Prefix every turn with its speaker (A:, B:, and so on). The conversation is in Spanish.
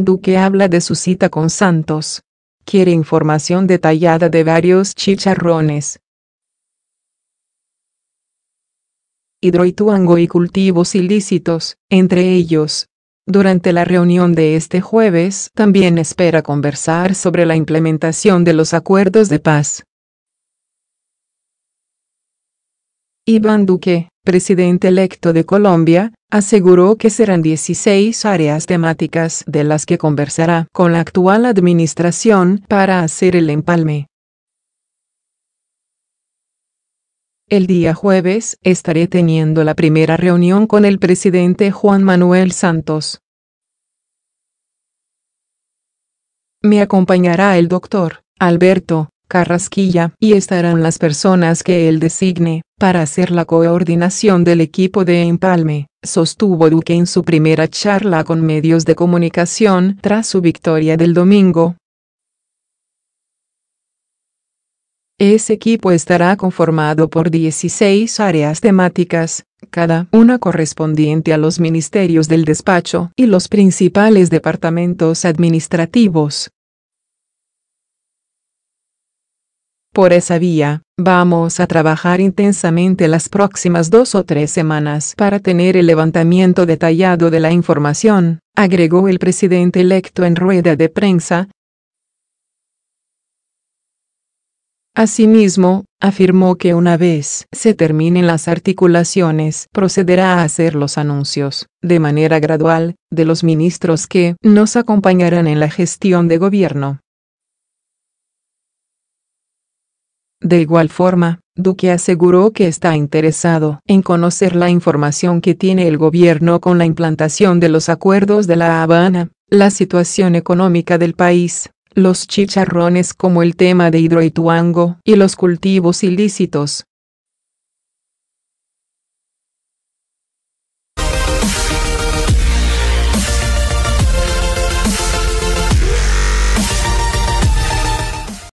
A: Duque habla de su cita con Santos. Quiere información detallada de varios chicharrones. Hidroituango y cultivos ilícitos, entre ellos. Durante la reunión de este jueves también espera conversar sobre la implementación de los acuerdos de paz. Iván Duque, presidente electo de Colombia, aseguró que serán 16 áreas temáticas de las que conversará con la actual administración para hacer el empalme. El día jueves estaré teniendo la primera reunión con el presidente Juan Manuel Santos. Me acompañará el doctor Alberto Carrasquilla y estarán las personas que él designe para hacer la coordinación del equipo de empalme, sostuvo Duque en su primera charla con medios de comunicación tras su victoria del domingo. Ese equipo estará conformado por 16 áreas temáticas, cada una correspondiente a los ministerios del despacho y los principales departamentos administrativos, Por esa vía, vamos a trabajar intensamente las próximas dos o tres semanas para tener el levantamiento detallado de la información, agregó el presidente electo en rueda de prensa. Asimismo, afirmó que una vez se terminen las articulaciones, procederá a hacer los anuncios, de manera gradual, de los ministros que nos acompañarán en la gestión de gobierno. De igual forma, Duque aseguró que está interesado en conocer la información que tiene el gobierno con la implantación de los acuerdos de La Habana, la situación económica del país, los chicharrones como el tema de Hidroituango y los cultivos ilícitos.